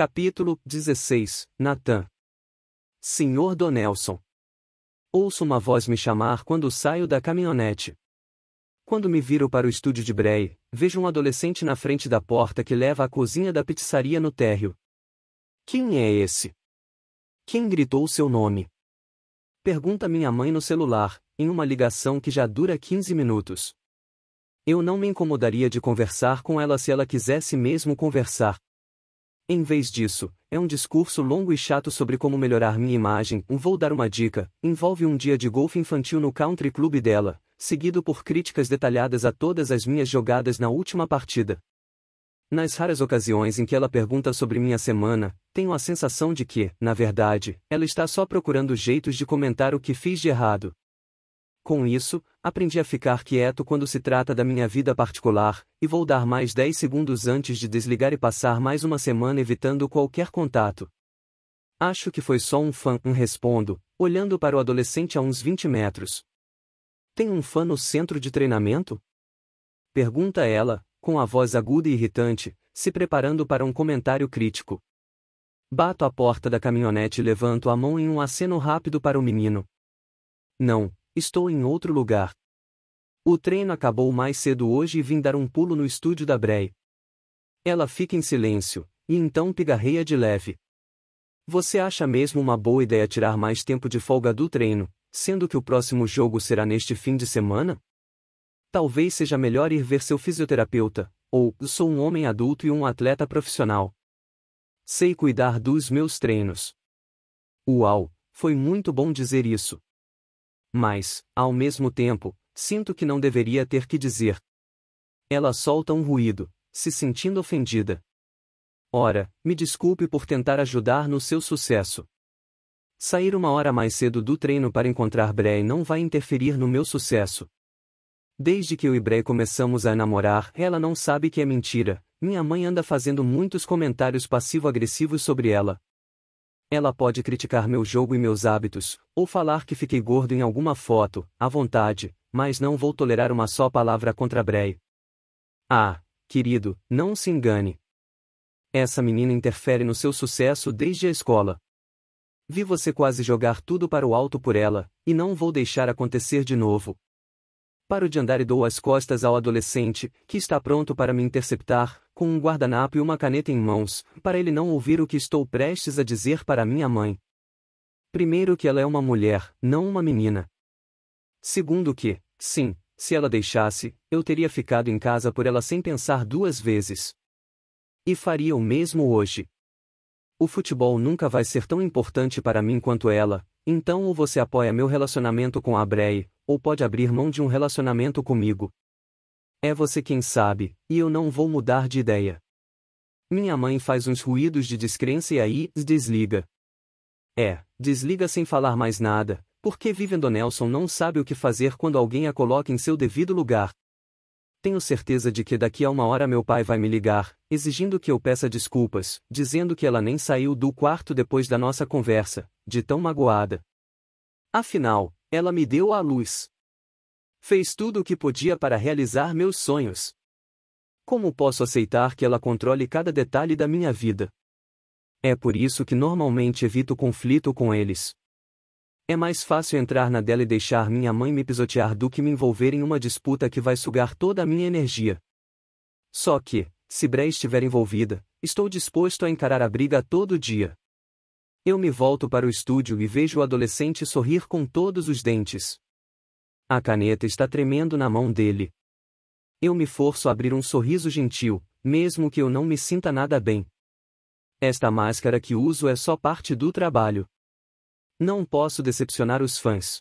Capítulo 16 Natã Senhor Donelson. Ouço uma voz me chamar quando saio da caminhonete. Quando me viro para o estúdio de Bray, vejo um adolescente na frente da porta que leva à cozinha da pizzaria no térreo. Quem é esse? Quem gritou seu nome? Pergunta minha mãe no celular, em uma ligação que já dura 15 minutos. Eu não me incomodaria de conversar com ela se ela quisesse mesmo conversar. Em vez disso, é um discurso longo e chato sobre como melhorar minha imagem. Um vou dar uma dica: envolve um dia de golfe infantil no country club dela, seguido por críticas detalhadas a todas as minhas jogadas na última partida. Nas raras ocasiões em que ela pergunta sobre minha semana, tenho a sensação de que, na verdade, ela está só procurando jeitos de comentar o que fiz de errado. Com isso, aprendi a ficar quieto quando se trata da minha vida particular, e vou dar mais 10 segundos antes de desligar e passar mais uma semana evitando qualquer contato. Acho que foi só um fã, um respondo, olhando para o adolescente a uns 20 metros. Tem um fã no centro de treinamento? Pergunta ela, com a voz aguda e irritante, se preparando para um comentário crítico. Bato a porta da caminhonete e levanto a mão em um aceno rápido para o menino. Não, Estou em outro lugar. O treino acabou mais cedo hoje e vim dar um pulo no estúdio da Brei. Ela fica em silêncio, e então pigarreia de leve. Você acha mesmo uma boa ideia tirar mais tempo de folga do treino, sendo que o próximo jogo será neste fim de semana? Talvez seja melhor ir ver seu fisioterapeuta, ou sou um homem adulto e um atleta profissional. Sei cuidar dos meus treinos. Uau, foi muito bom dizer isso. Mas, ao mesmo tempo, sinto que não deveria ter que dizer. Ela solta um ruído, se sentindo ofendida. Ora, me desculpe por tentar ajudar no seu sucesso. Sair uma hora mais cedo do treino para encontrar Bray não vai interferir no meu sucesso. Desde que eu e Bray começamos a namorar, ela não sabe que é mentira. Minha mãe anda fazendo muitos comentários passivo-agressivos sobre ela, ela pode criticar meu jogo e meus hábitos, ou falar que fiquei gordo em alguma foto, à vontade, mas não vou tolerar uma só palavra contra Bray. Ah, querido, não se engane. Essa menina interfere no seu sucesso desde a escola. Vi você quase jogar tudo para o alto por ela, e não vou deixar acontecer de novo. Paro de andar e dou as costas ao adolescente, que está pronto para me interceptar, com um guardanapo e uma caneta em mãos, para ele não ouvir o que estou prestes a dizer para minha mãe. Primeiro que ela é uma mulher, não uma menina. Segundo que, sim, se ela deixasse, eu teria ficado em casa por ela sem pensar duas vezes. E faria o mesmo hoje. O futebol nunca vai ser tão importante para mim quanto ela, então ou você apoia meu relacionamento com a Brei, ou pode abrir mão de um relacionamento comigo. É você quem sabe, e eu não vou mudar de ideia. Minha mãe faz uns ruídos de descrença e aí desliga. É, desliga sem falar mais nada, porque Vivendo Nelson não sabe o que fazer quando alguém a coloca em seu devido lugar. Tenho certeza de que daqui a uma hora meu pai vai me ligar, exigindo que eu peça desculpas, dizendo que ela nem saiu do quarto depois da nossa conversa, de tão magoada. Afinal, ela me deu a luz. Fez tudo o que podia para realizar meus sonhos. Como posso aceitar que ela controle cada detalhe da minha vida? É por isso que normalmente evito conflito com eles. É mais fácil entrar na dela e deixar minha mãe me pisotear do que me envolver em uma disputa que vai sugar toda a minha energia. Só que, se Bré estiver envolvida, estou disposto a encarar a briga todo dia. Eu me volto para o estúdio e vejo o adolescente sorrir com todos os dentes. A caneta está tremendo na mão dele. Eu me forço a abrir um sorriso gentil, mesmo que eu não me sinta nada bem. Esta máscara que uso é só parte do trabalho. Não posso decepcionar os fãs.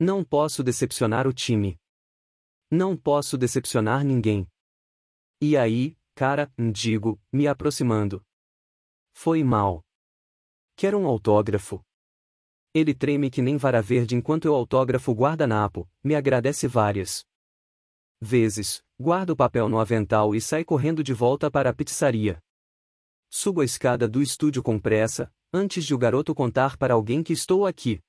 Não posso decepcionar o time. Não posso decepcionar ninguém. E aí, cara, digo, me aproximando. Foi mal. Quero um autógrafo? Ele treme que nem vara verde enquanto eu autógrafo guardanapo, me agradece várias vezes, Guardo o papel no avental e sai correndo de volta para a pizzaria. Subo a escada do estúdio com pressa, antes de o garoto contar para alguém que estou aqui.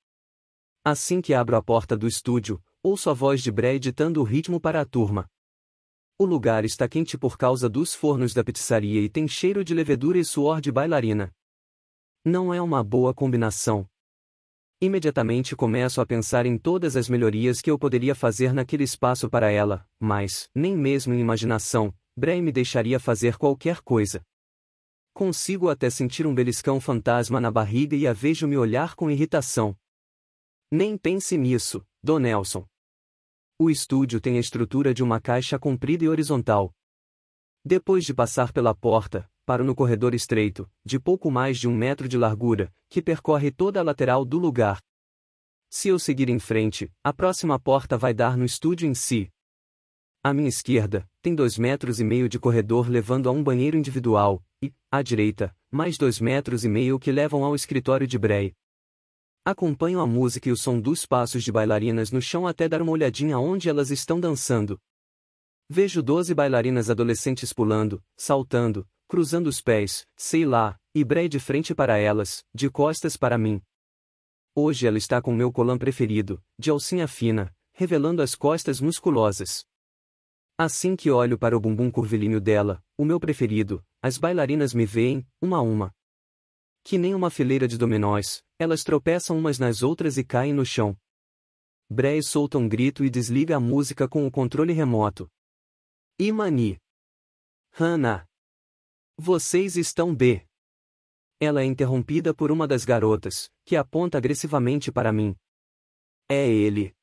Assim que abro a porta do estúdio, ouço a voz de Bré ditando o ritmo para a turma. O lugar está quente por causa dos fornos da pizzaria e tem cheiro de levedura e suor de bailarina não é uma boa combinação. Imediatamente começo a pensar em todas as melhorias que eu poderia fazer naquele espaço para ela, mas, nem mesmo em imaginação, Bray me deixaria fazer qualquer coisa. Consigo até sentir um beliscão fantasma na barriga e a vejo me olhar com irritação. Nem pense nisso, Don Nelson. O estúdio tem a estrutura de uma caixa comprida e horizontal. Depois de passar pela porta, paro no corredor estreito, de pouco mais de um metro de largura, que percorre toda a lateral do lugar. Se eu seguir em frente, a próxima porta vai dar no estúdio em si. À minha esquerda, tem dois metros e meio de corredor levando a um banheiro individual, e, à direita, mais dois metros e meio que levam ao escritório de Bray. Acompanho a música e o som dos passos de bailarinas no chão até dar uma olhadinha onde elas estão dançando. Vejo doze bailarinas adolescentes pulando, saltando, cruzando os pés, sei lá, e brei de frente para elas, de costas para mim. Hoje ela está com meu colã preferido, de alcinha fina, revelando as costas musculosas. Assim que olho para o bumbum curvilíneo dela, o meu preferido, as bailarinas me veem, uma a uma. Que nem uma fileira de dominós, elas tropeçam umas nas outras e caem no chão. Bray solta um grito e desliga a música com o controle remoto. Imani. Hannah. Vocês estão de. Ela é interrompida por uma das garotas, que aponta agressivamente para mim. É ele.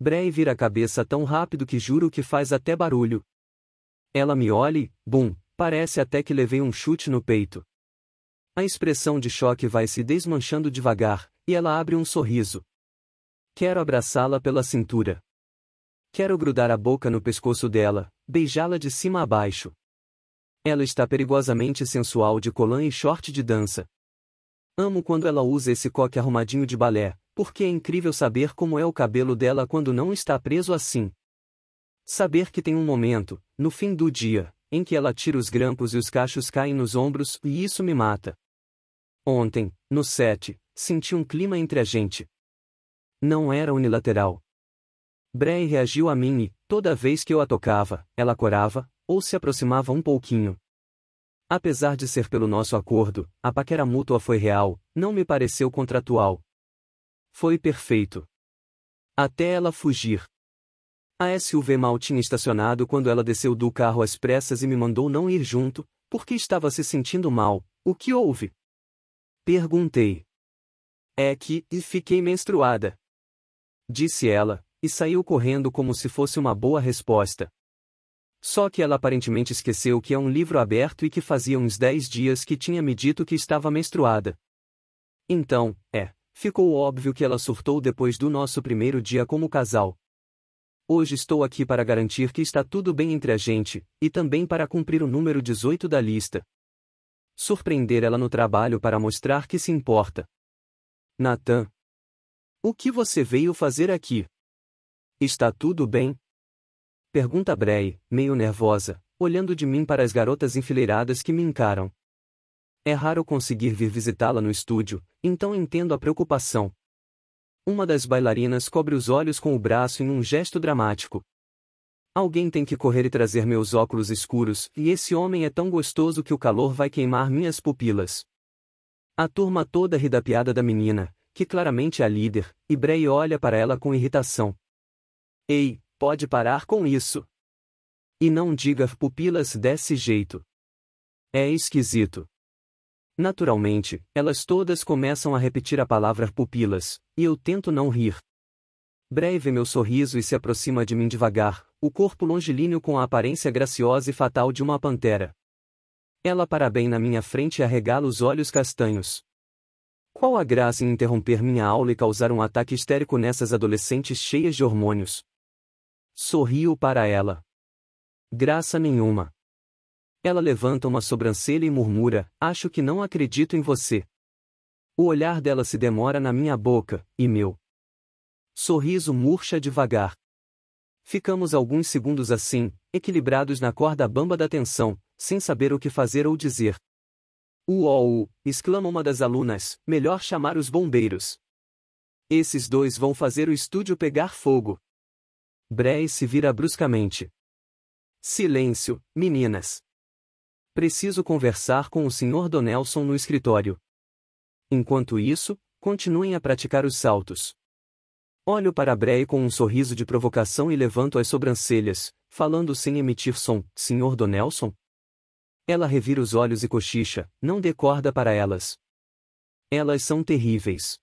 Brei vira a cabeça tão rápido que juro que faz até barulho. Ela me olha e, bum, parece até que levei um chute no peito. A expressão de choque vai se desmanchando devagar, e ela abre um sorriso. Quero abraçá-la pela cintura. Quero grudar a boca no pescoço dela, beijá-la de cima a baixo. Ela está perigosamente sensual de colã e short de dança. Amo quando ela usa esse coque arrumadinho de balé, porque é incrível saber como é o cabelo dela quando não está preso assim. Saber que tem um momento, no fim do dia, em que ela tira os grampos e os cachos caem nos ombros, e isso me mata. Ontem, no set, senti um clima entre a gente. Não era unilateral. Bray reagiu a mim e, toda vez que eu a tocava, ela corava, ou se aproximava um pouquinho. Apesar de ser pelo nosso acordo, a paquera mútua foi real, não me pareceu contratual. Foi perfeito. Até ela fugir. A SUV mal tinha estacionado quando ela desceu do carro às pressas e me mandou não ir junto, porque estava se sentindo mal. O que houve? Perguntei. É que, e fiquei menstruada. Disse ela, e saiu correndo como se fosse uma boa resposta. Só que ela aparentemente esqueceu que é um livro aberto e que fazia uns dez dias que tinha me dito que estava menstruada. Então, é, ficou óbvio que ela surtou depois do nosso primeiro dia como casal. Hoje estou aqui para garantir que está tudo bem entre a gente, e também para cumprir o número 18 da lista. Surpreender ela no trabalho para mostrar que se importa. Nathan. O que você veio fazer aqui? Está tudo bem? Pergunta Brei, meio nervosa, olhando de mim para as garotas enfileiradas que me encaram. É raro conseguir vir visitá-la no estúdio, então entendo a preocupação. Uma das bailarinas cobre os olhos com o braço em um gesto dramático. Alguém tem que correr e trazer meus óculos escuros, e esse homem é tão gostoso que o calor vai queimar minhas pupilas. A turma toda ri da piada da menina, que claramente é a líder, e Bray olha para ela com irritação. Ei, Pode parar com isso. E não diga pupilas desse jeito. É esquisito. Naturalmente, elas todas começam a repetir a palavra pupilas, e eu tento não rir. Breve meu sorriso e se aproxima de mim devagar, o corpo longilíneo com a aparência graciosa e fatal de uma pantera. Ela para bem na minha frente e arregala os olhos castanhos. Qual a graça em interromper minha aula e causar um ataque histérico nessas adolescentes cheias de hormônios? Sorriu para ela. Graça nenhuma. Ela levanta uma sobrancelha e murmura: Acho que não acredito em você. O olhar dela se demora na minha boca, e meu sorriso murcha devagar. Ficamos alguns segundos assim, equilibrados na corda bamba da tensão, sem saber o que fazer ou dizer. Uou! exclama uma das alunas, melhor chamar os bombeiros. Esses dois vão fazer o estúdio pegar fogo. Brés se vira bruscamente. Silêncio, meninas. Preciso conversar com o Sr. Donelson no escritório. Enquanto isso, continuem a praticar os saltos. Olho para Brei com um sorriso de provocação e levanto as sobrancelhas, falando sem emitir som, Sr. Donelson? Ela revira os olhos e cochicha, não dê corda para elas. Elas são terríveis.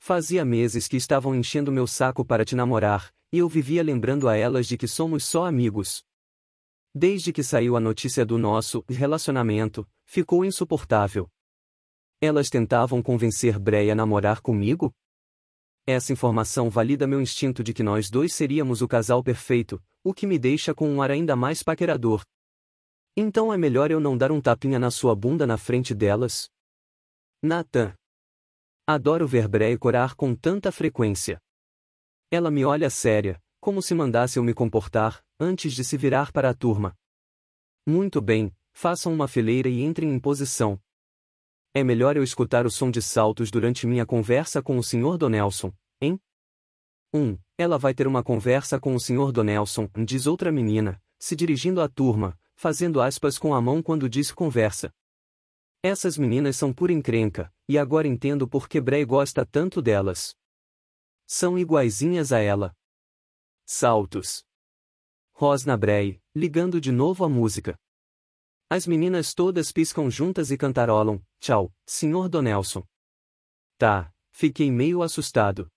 Fazia meses que estavam enchendo meu saco para te namorar, e eu vivia lembrando a elas de que somos só amigos. Desde que saiu a notícia do nosso relacionamento, ficou insuportável. Elas tentavam convencer Breia a namorar comigo? Essa informação valida meu instinto de que nós dois seríamos o casal perfeito, o que me deixa com um ar ainda mais paquerador. Então é melhor eu não dar um tapinha na sua bunda na frente delas? Nathan. Adoro ver Breia corar com tanta frequência. Ela me olha séria, como se mandasse eu me comportar, antes de se virar para a turma. Muito bem, façam uma fileira e entrem em posição. É melhor eu escutar o som de saltos durante minha conversa com o Sr. Donelson, hein? 1. Um, ela vai ter uma conversa com o Sr. Donelson, diz outra menina, se dirigindo à turma, fazendo aspas com a mão quando diz conversa. Essas meninas são pura encrenca, e agora entendo por que Bray gosta tanto delas. São iguaizinhas a ela. Saltos. Rosnabrei, ligando de novo a música. As meninas todas piscam juntas e cantarolam: Tchau, senhor Donelson. Tá, fiquei meio assustado.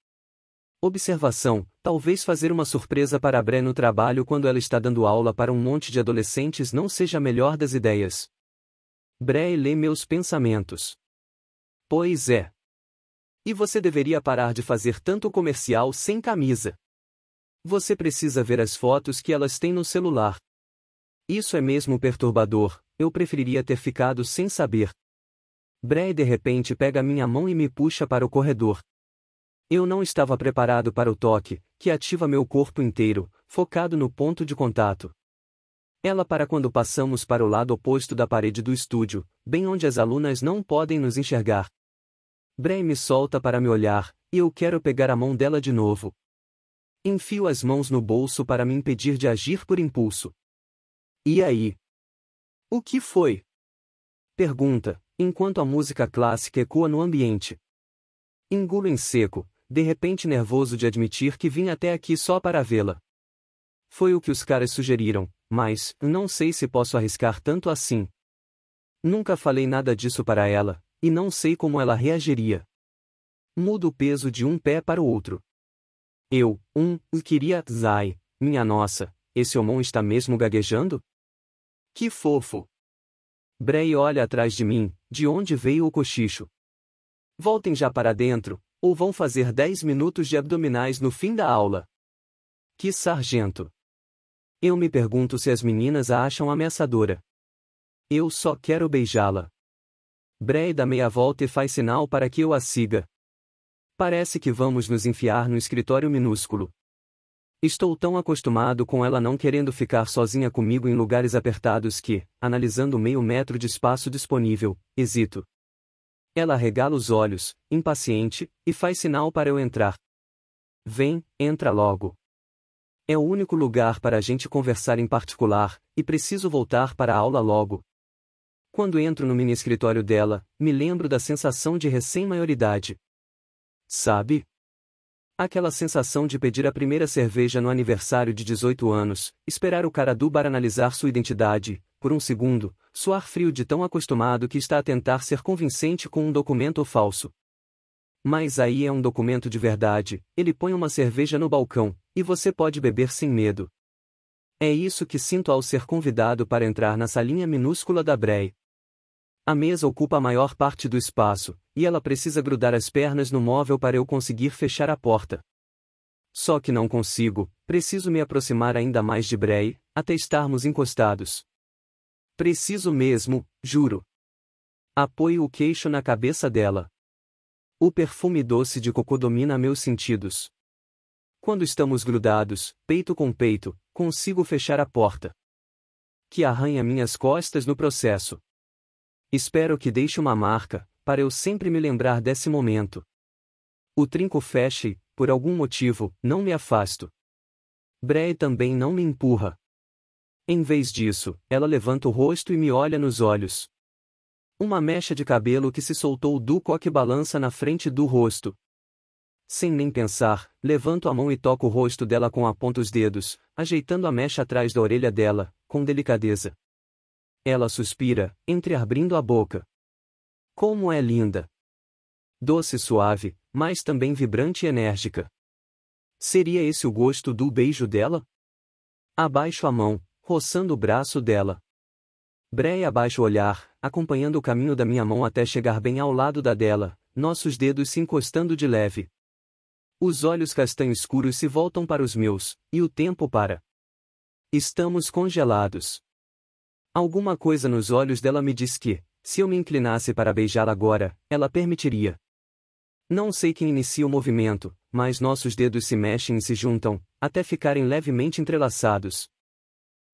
Observação: talvez fazer uma surpresa para a Bre no trabalho quando ela está dando aula para um monte de adolescentes não seja a melhor das ideias. Bre lê meus pensamentos. Pois é. E você deveria parar de fazer tanto comercial sem camisa. Você precisa ver as fotos que elas têm no celular. Isso é mesmo perturbador, eu preferiria ter ficado sem saber. Bray de repente pega minha mão e me puxa para o corredor. Eu não estava preparado para o toque, que ativa meu corpo inteiro, focado no ponto de contato. Ela para quando passamos para o lado oposto da parede do estúdio, bem onde as alunas não podem nos enxergar. Bray me solta para me olhar, e eu quero pegar a mão dela de novo. Enfio as mãos no bolso para me impedir de agir por impulso. E aí? O que foi? Pergunta, enquanto a música clássica ecoa no ambiente. Engulo em seco, de repente nervoso de admitir que vim até aqui só para vê-la. Foi o que os caras sugeriram, mas não sei se posso arriscar tanto assim. Nunca falei nada disso para ela, e não sei como ela reagiria. Mudo o peso de um pé para o outro. Eu, um, queria, zai, minha nossa, esse homão está mesmo gaguejando? Que fofo! Bray olha atrás de mim, de onde veio o cochicho. Voltem já para dentro, ou vão fazer dez minutos de abdominais no fim da aula. Que sargento! Eu me pergunto se as meninas a acham ameaçadora. Eu só quero beijá-la. Bré dá meia volta e faz sinal para que eu a siga. Parece que vamos nos enfiar no escritório minúsculo. Estou tão acostumado com ela não querendo ficar sozinha comigo em lugares apertados que, analisando o meio metro de espaço disponível, hesito. Ela regala os olhos, impaciente, e faz sinal para eu entrar. Vem, entra logo. É o único lugar para a gente conversar em particular, e preciso voltar para a aula logo, quando entro no mini escritório dela, me lembro da sensação de recém-maioridade. Sabe? Aquela sensação de pedir a primeira cerveja no aniversário de 18 anos, esperar o cara bar analisar sua identidade, por um segundo, suar frio de tão acostumado que está a tentar ser convincente com um documento falso. Mas aí é um documento de verdade, ele põe uma cerveja no balcão, e você pode beber sem medo. É isso que sinto ao ser convidado para entrar na salinha minúscula da Brei. A mesa ocupa a maior parte do espaço, e ela precisa grudar as pernas no móvel para eu conseguir fechar a porta. Só que não consigo, preciso me aproximar ainda mais de Bray, até estarmos encostados. Preciso mesmo, juro. Apoio o queixo na cabeça dela. O perfume doce de cocô domina meus sentidos. Quando estamos grudados, peito com peito, consigo fechar a porta. Que arranha minhas costas no processo. Espero que deixe uma marca, para eu sempre me lembrar desse momento. O trinco fecha e, por algum motivo, não me afasto. Bree também não me empurra. Em vez disso, ela levanta o rosto e me olha nos olhos. Uma mecha de cabelo que se soltou do coque balança na frente do rosto. Sem nem pensar, levanto a mão e toco o rosto dela com a ponta dos dedos, ajeitando a mecha atrás da orelha dela, com delicadeza. Ela suspira, entreabrindo a boca. Como é linda! Doce e suave, mas também vibrante e enérgica. Seria esse o gosto do beijo dela? Abaixo a mão, roçando o braço dela. Breia abaixo o olhar, acompanhando o caminho da minha mão até chegar bem ao lado da dela, nossos dedos se encostando de leve. Os olhos castanho escuros se voltam para os meus, e o tempo para. Estamos congelados. Alguma coisa nos olhos dela me diz que, se eu me inclinasse para beijá-la agora, ela permitiria. Não sei quem inicia o movimento, mas nossos dedos se mexem e se juntam, até ficarem levemente entrelaçados.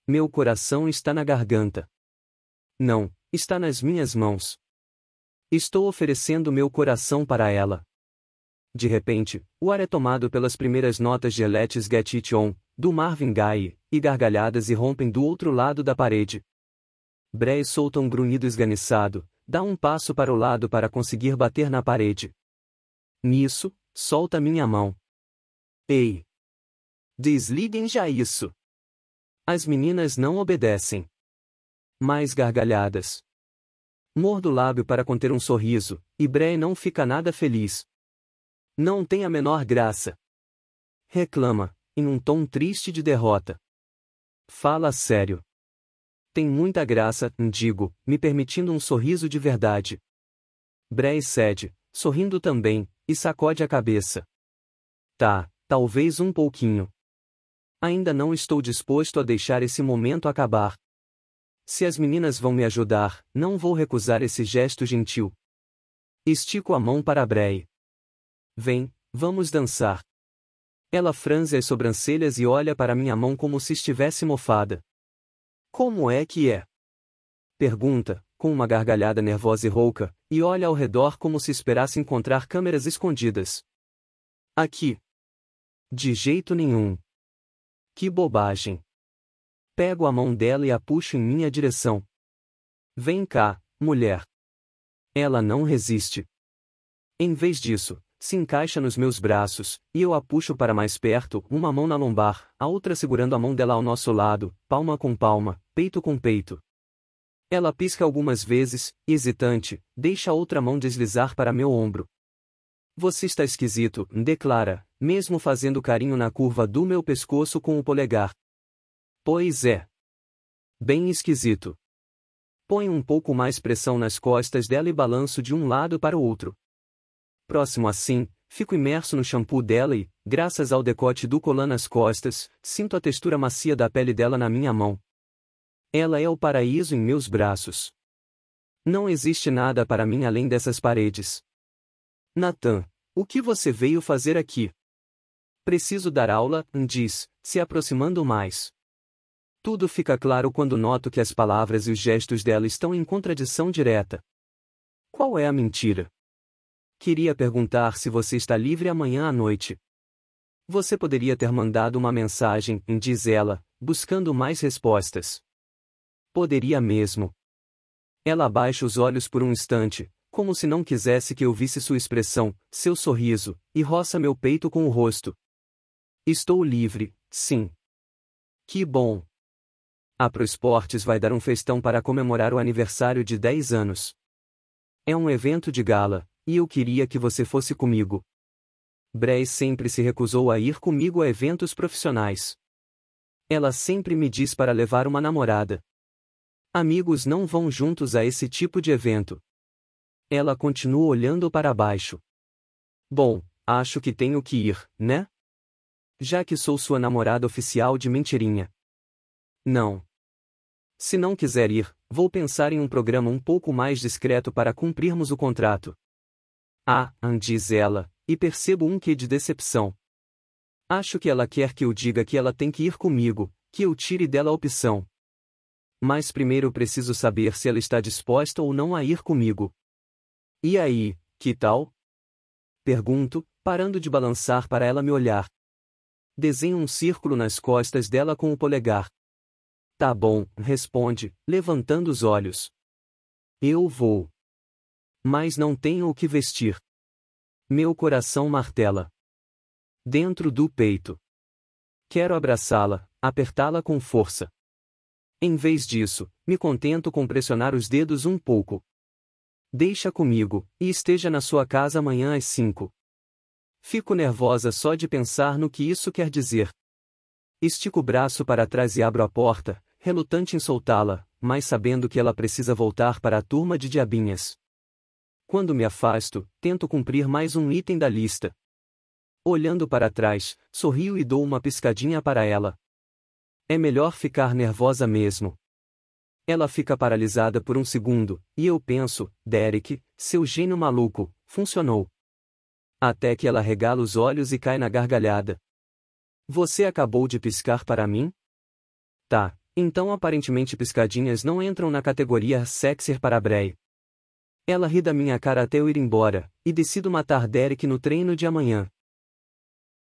Meu coração está na garganta. Não, está nas minhas mãos. Estou oferecendo meu coração para ela. De repente, o ar é tomado pelas primeiras notas de Let's Get It On, do Marvin Gaye, e gargalhadas irrompem do outro lado da parede. Bré solta um grunhido esganiçado, dá um passo para o lado para conseguir bater na parede. Nisso, solta minha mão. Ei! Desliguem já isso! As meninas não obedecem. Mais gargalhadas. Mordo o lábio para conter um sorriso, e Bré não fica nada feliz. Não tem a menor graça. Reclama, em um tom triste de derrota. Fala sério. Tem muita graça, digo, me permitindo um sorriso de verdade. Bray cede, sorrindo também, e sacode a cabeça. Tá, talvez um pouquinho. Ainda não estou disposto a deixar esse momento acabar. Se as meninas vão me ajudar, não vou recusar esse gesto gentil. Estico a mão para Brei. Vem, vamos dançar. Ela franze as sobrancelhas e olha para minha mão como se estivesse mofada. Como é que é? Pergunta, com uma gargalhada nervosa e rouca, e olha ao redor como se esperasse encontrar câmeras escondidas. Aqui. De jeito nenhum. Que bobagem. Pego a mão dela e a puxo em minha direção. Vem cá, mulher. Ela não resiste. Em vez disso, se encaixa nos meus braços, e eu a puxo para mais perto, uma mão na lombar, a outra segurando a mão dela ao nosso lado, palma com palma, peito com peito. Ela pisca algumas vezes, hesitante, deixa a outra mão deslizar para meu ombro. Você está esquisito, declara, mesmo fazendo carinho na curva do meu pescoço com o polegar. Pois é. Bem esquisito. Põe um pouco mais pressão nas costas dela e balanço de um lado para o outro. Próximo assim, fico imerso no shampoo dela e, graças ao decote do colar nas costas, sinto a textura macia da pele dela na minha mão. Ela é o paraíso em meus braços. Não existe nada para mim além dessas paredes. Nathan, o que você veio fazer aqui? Preciso dar aula, diz, se aproximando mais. Tudo fica claro quando noto que as palavras e os gestos dela estão em contradição direta. Qual é a mentira? Queria perguntar se você está livre amanhã à noite. Você poderia ter mandado uma mensagem, diz ela, buscando mais respostas. Poderia mesmo. Ela abaixa os olhos por um instante, como se não quisesse que eu visse sua expressão, seu sorriso, e roça meu peito com o rosto. Estou livre, sim. Que bom. A ProSportes vai dar um festão para comemorar o aniversário de 10 anos. É um evento de gala, e eu queria que você fosse comigo. Brez sempre se recusou a ir comigo a eventos profissionais. Ela sempre me diz para levar uma namorada. Amigos não vão juntos a esse tipo de evento. Ela continua olhando para baixo. Bom, acho que tenho que ir, né? Já que sou sua namorada oficial de mentirinha. Não. Se não quiser ir, vou pensar em um programa um pouco mais discreto para cumprirmos o contrato. Ah, diz ela, e percebo um quê de decepção. Acho que ela quer que eu diga que ela tem que ir comigo, que eu tire dela a opção. Mas primeiro preciso saber se ela está disposta ou não a ir comigo. E aí, que tal? Pergunto, parando de balançar para ela me olhar. Desenho um círculo nas costas dela com o polegar. Tá bom, responde, levantando os olhos. Eu vou. Mas não tenho o que vestir. Meu coração martela. Dentro do peito. Quero abraçá-la, apertá-la com força. Em vez disso, me contento com pressionar os dedos um pouco. Deixa comigo, e esteja na sua casa amanhã às cinco. Fico nervosa só de pensar no que isso quer dizer. Estico o braço para trás e abro a porta, relutante em soltá-la, mas sabendo que ela precisa voltar para a turma de diabinhas. Quando me afasto, tento cumprir mais um item da lista. Olhando para trás, sorrio e dou uma piscadinha para ela. É melhor ficar nervosa mesmo. Ela fica paralisada por um segundo, e eu penso, Derek, seu gênio maluco, funcionou. Até que ela regala os olhos e cai na gargalhada. Você acabou de piscar para mim? Tá, então aparentemente piscadinhas não entram na categoria sexer para Bray. Ela ri da minha cara até eu ir embora, e decido matar Derek no treino de amanhã.